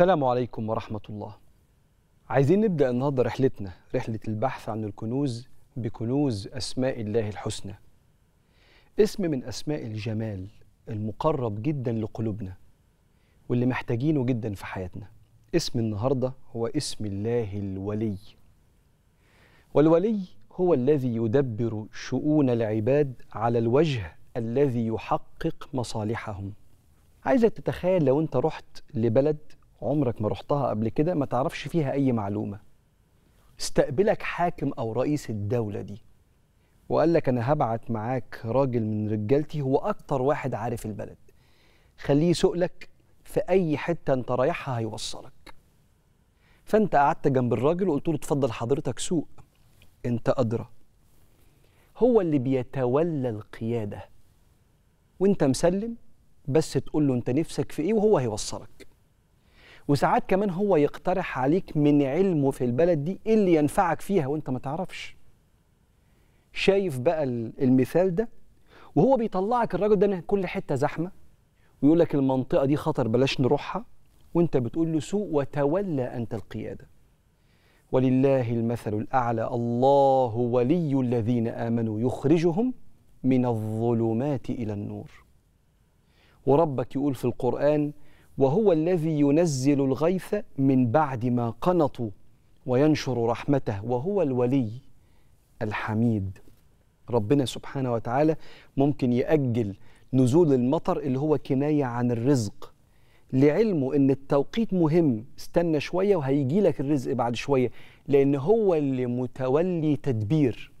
السلام عليكم ورحمة الله عايزين نبدأ النهاردة رحلتنا رحلة البحث عن الكنوز بكنوز أسماء الله الحسنى اسم من أسماء الجمال المقرب جدا لقلوبنا واللي محتاجينه جدا في حياتنا اسم النهاردة هو اسم الله الولي والولي هو الذي يدبر شؤون العباد على الوجه الذي يحقق مصالحهم عايزك تتخيل لو انت رحت لبلد عمرك ما رحتها قبل كده ما تعرفش فيها أي معلومة استقبلك حاكم أو رئيس الدولة دي وقال لك أنا هبعت معاك راجل من رجالتي هو أكتر واحد عارف البلد خليه يسوقلك في أي حتة أنت رايحها هيوصلك فأنت قعدت جنب الراجل وقلت له اتفضل حضرتك سوق أنت أدرى هو اللي بيتولى القيادة وأنت مسلم بس تقول له أنت نفسك في إيه وهو هيوصلك وساعات كمان هو يقترح عليك من علمه في البلد دي ايه اللي ينفعك فيها وانت ما تعرفش شايف بقى المثال ده وهو بيطلعك الراجل ده كل حته زحمه ويقول لك المنطقه دي خطر بلاش نروحها وانت بتقول له سوء وتولى انت القياده ولله المثل الاعلى الله ولي الذين امنوا يخرجهم من الظلمات الى النور وربك يقول في القران وهو الذي ينزل الغيث من بعد ما قنطوا وينشر رحمته وهو الولي الحميد ربنا سبحانه وتعالى ممكن يأجل نزول المطر اللي هو كناية عن الرزق لعلمه ان التوقيت مهم استنى شوية وهيجي لك الرزق بعد شوية لان هو اللي متولي تدبير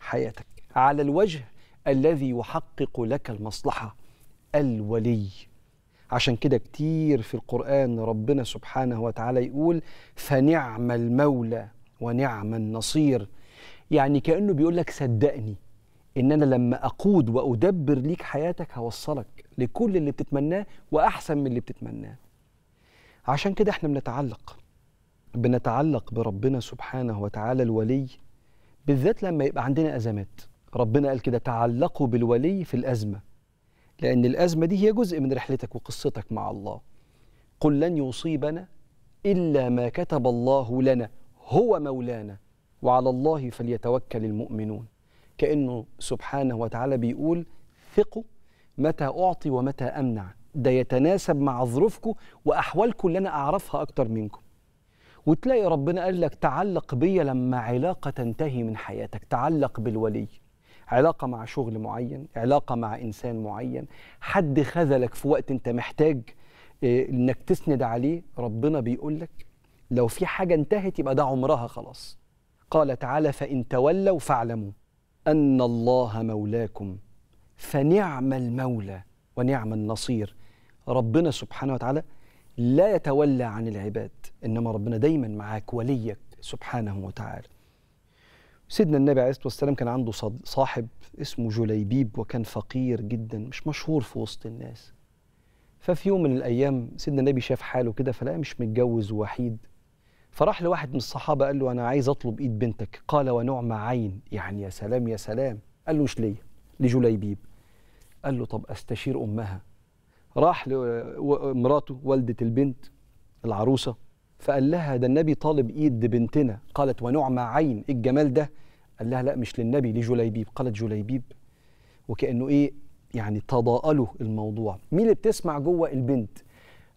حياتك على الوجه الذي يحقق لك المصلحة الولي عشان كده كتير في القرآن ربنا سبحانه وتعالى يقول فنعم المولى ونعم النصير يعني كأنه بيقول لك صدقني إن أنا لما أقود وأدبر ليك حياتك هوصلك لكل اللي بتتمناه وأحسن من اللي بتتمناه عشان كده احنا بنتعلق بنتعلق بربنا سبحانه وتعالى الولي بالذات لما يبقى عندنا أزمات ربنا قال كده تعلقوا بالولي في الأزمة لأن الأزمة دي هي جزء من رحلتك وقصتك مع الله قل لن يصيبنا إلا ما كتب الله لنا هو مولانا وعلى الله فليتوكل المؤمنون كأنه سبحانه وتعالى بيقول ثقوا متى أعطي ومتى أمنع ده يتناسب مع ظروفكم وأحوالكم اللي أنا أعرفها أكتر منكم وتلاقي ربنا قال لك تعلق بي لما علاقة تنتهي من حياتك تعلق بالولي علاقه مع شغل معين علاقه مع انسان معين حد خذلك في وقت انت محتاج آه، انك تسند عليه ربنا بيقول لك لو في حاجه انتهت يبقى ده عمرها خلاص قال تعالى فان تولوا فاعلموا ان الله مولاكم فنعم المولى ونعم النصير ربنا سبحانه وتعالى لا يتولى عن العباد انما ربنا دايما معاك وليك سبحانه وتعالى سيدنا النبي عليه الصلاه والسلام كان عنده صاحب اسمه جليبيب وكان فقير جدا مش مشهور في وسط الناس ففي يوم من الايام سيدنا النبي شاف حاله كده فلقى مش متجوز وحيد فراح لواحد من الصحابه قال له انا عايز اطلب ايد بنتك قال ونعم عين يعني يا سلام يا سلام قال له مش ليا لجليبيب قال له طب استشير امها راح لمراته والده البنت العروسه فقال لها ده النبي طالب ايد بنتنا قالت ونعمة عين ايه الجمال ده قال لها لا مش للنبي لجليبيب قالت جليبيب وكأنه ايه يعني تضاءلوا الموضوع مين اللي بتسمع جوه البنت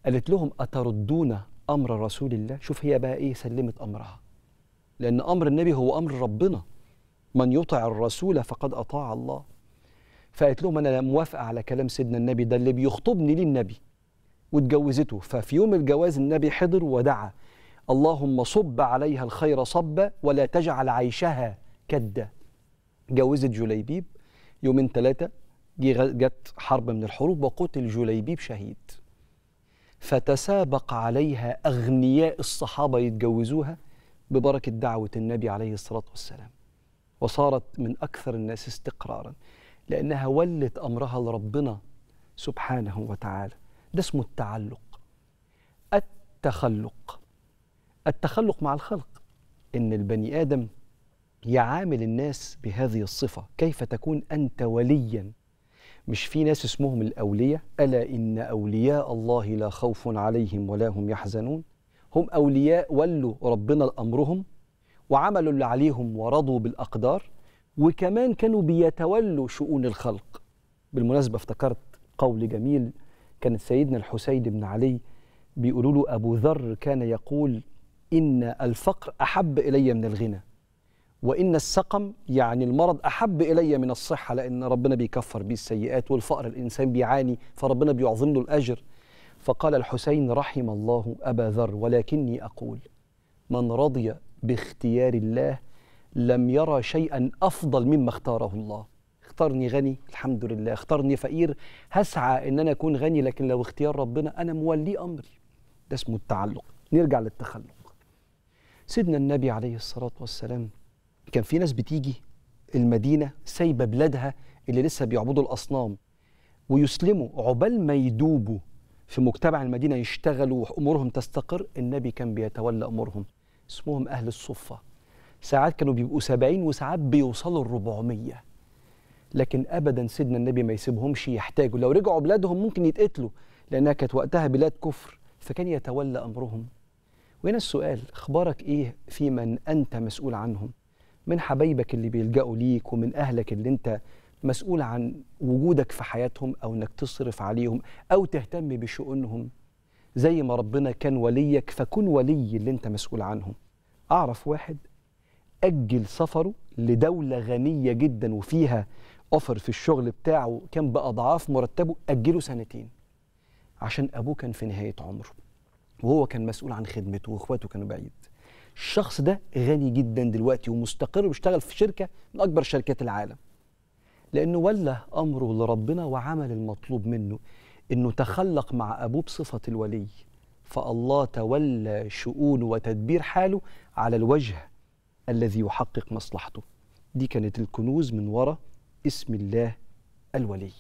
قالت لهم أتردون أمر رسول الله شوف هي بقى إيه سلمت أمرها لأن أمر النبي هو أمر ربنا من يطع الرسول فقد أطاع الله فقالت لهم أنا موافقة على كلام سيدنا النبي ده اللي بيخطبني ليه النبي واتجوزته ففي يوم الجواز النبي حضر ودعا اللهم صب عليها الخير صبا ولا تجعل عيشها كدا جوزت جليبيب يومين ثلاثة جت حرب من الحروب وقتل جليبيب شهيد فتسابق عليها أغنياء الصحابة يتجوزوها ببركة دعوة النبي عليه الصلاة والسلام وصارت من أكثر الناس استقرارا لأنها ولت أمرها لربنا سبحانه وتعالى ده اسمه التعلق التخلق التخلق مع الخلق ان البني ادم يعامل الناس بهذه الصفه كيف تكون انت وليا مش في ناس اسمهم الاولياء الا ان اولياء الله لا خوف عليهم ولا هم يحزنون هم اولياء ولوا ربنا الامرهم وعملوا اللي عليهم ورضوا بالاقدار وكمان كانوا بيتولوا شؤون الخلق بالمناسبه افتكرت قول جميل كان سيدنا الحسين بن علي بيقولوا له أبو ذر كان يقول إن الفقر أحب إلي من الغنى وإن السقم يعني المرض أحب إلي من الصحة لأن ربنا بيكفر بيه السيئات والفقر الإنسان بيعاني فربنا بيعظم له الأجر فقال الحسين رحم الله أبا ذر ولكني أقول من رضي باختيار الله لم يرى شيئا أفضل مما اختاره الله اختارني غني الحمد لله اختارني فقير هسعى ان انا اكون غني لكن لو اختيار ربنا انا مولي امري ده اسمه التعلق نرجع للتخلق سيدنا النبي عليه الصلاه والسلام كان في ناس بتيجي المدينه سايبه بلادها اللي لسه بيعبدوا الاصنام ويسلموا عقبال ما يدوبوا في مجتمع المدينه يشتغلوا وامورهم تستقر النبي كان بيتولى امورهم اسمهم اهل الصفه ساعات كانوا بيبقوا سبعين وساعات بيوصلوا الربعمية لكن ابدا سيدنا النبي ما يسيبهمش يحتاجوا لو رجعوا بلادهم ممكن يتقتلوا لانها كانت وقتها بلاد كفر فكان يتولى امرهم وهنا السؤال اخبارك ايه في من انت مسؤول عنهم من حبايبك اللي بيلجأوا ليك ومن اهلك اللي انت مسؤول عن وجودك في حياتهم او انك تصرف عليهم او تهتم بشؤونهم زي ما ربنا كان وليك فكن ولي اللي انت مسؤول عنهم اعرف واحد اجل سفره لدوله غنيه جدا وفيها اوفر في الشغل بتاعه كان باضعاف مرتبه اجله سنتين عشان ابوه كان في نهايه عمره وهو كان مسؤول عن خدمته واخواته كانوا بعيد الشخص ده غني جدا دلوقتي ومستقر وبيشتغل في شركه من اكبر شركات العالم لانه ولى امره لربنا وعمل المطلوب منه انه تخلق مع ابوه بصفه الولي فالله تولى شؤونه وتدبير حاله على الوجه الذي يحقق مصلحته دي كانت الكنوز من وراء اسم الله الولي